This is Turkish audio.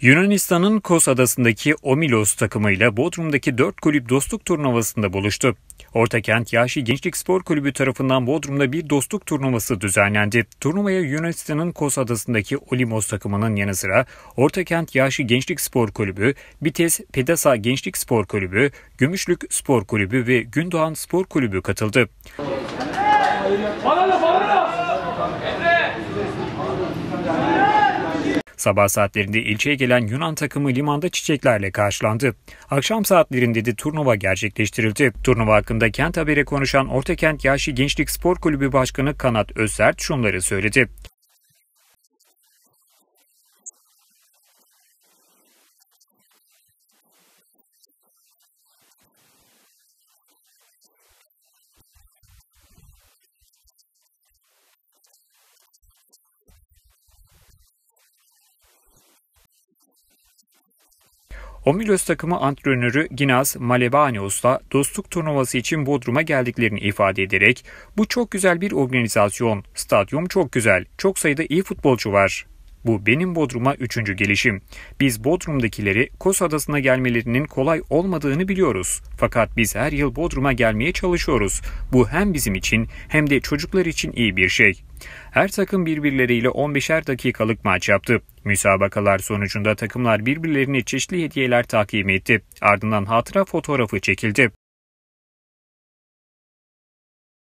Yunanistan'ın Kos adasındaki Omilos takımıyla Bodrum'daki 4 kulüp dostluk turnuvasında buluştu. Ortakent Yaşı Gençlik Spor Kulübü tarafından Bodrum'da bir dostluk turnuvası düzenlendi. Turnuvaya Yunanistan'ın Kos adasındaki Olimos takımının yanı sıra Ortakent Yaşı Gençlik Spor Kulübü, Bites Pedasa Gençlik Spor Kulübü, Gümüşlük Spor Kulübü ve Gündoğan Spor Kulübü katıldı. Bana da, bana da. Sabah saatlerinde ilçeye gelen Yunan takımı limanda çiçeklerle karşılandı. Akşam saatlerinde de turnuva gerçekleştirildi. Turnuva hakkında kent habere konuşan Ortakent Yaşı Gençlik Spor Kulübü Başkanı Kanat Özsert şunları söyledi. Omilos takımı antrenörü Ginas Malebanios'la dostluk turnuvası için Bodrum'a geldiklerini ifade ederek bu çok güzel bir organizasyon, stadyum çok güzel, çok sayıda iyi futbolcu var. Bu benim Bodrum'a üçüncü gelişim. Biz Bodrum'dakileri Kos Adası'na gelmelerinin kolay olmadığını biliyoruz. Fakat biz her yıl Bodrum'a gelmeye çalışıyoruz. Bu hem bizim için hem de çocuklar için iyi bir şey. Her takım birbirleriyle 15'er dakikalık maç yaptı. Müsabakalar sonucunda takımlar birbirlerine çeşitli hediyeler takdim etti. Ardından hatıra fotoğrafı çekildi.